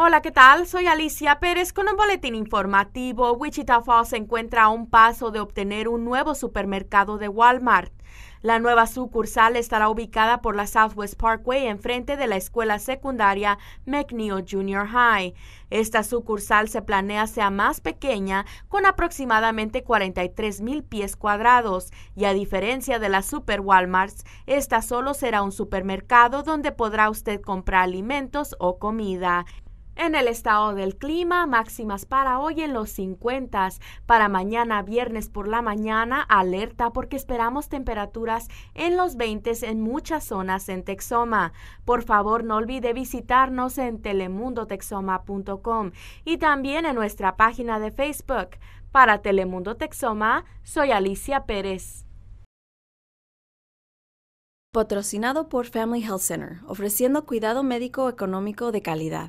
Hola, ¿qué tal? Soy Alicia Pérez con un boletín informativo. Wichita Falls se encuentra a un paso de obtener un nuevo supermercado de Walmart. La nueva sucursal estará ubicada por la Southwest Parkway enfrente de la escuela secundaria McNeil Junior High. Esta sucursal se planea sea más pequeña, con aproximadamente 43 mil pies cuadrados, y a diferencia de las Super Walmarts, esta solo será un supermercado donde podrá usted comprar alimentos o comida. En el estado del clima, máximas para hoy en los 50, para mañana viernes por la mañana, alerta porque esperamos temperaturas en los 20 en muchas zonas en Texoma. Por favor, no olvide visitarnos en telemundotexoma.com y también en nuestra página de Facebook. Para Telemundo Texoma, soy Alicia Pérez. Patrocinado por Family Health Center, ofreciendo cuidado médico económico de calidad.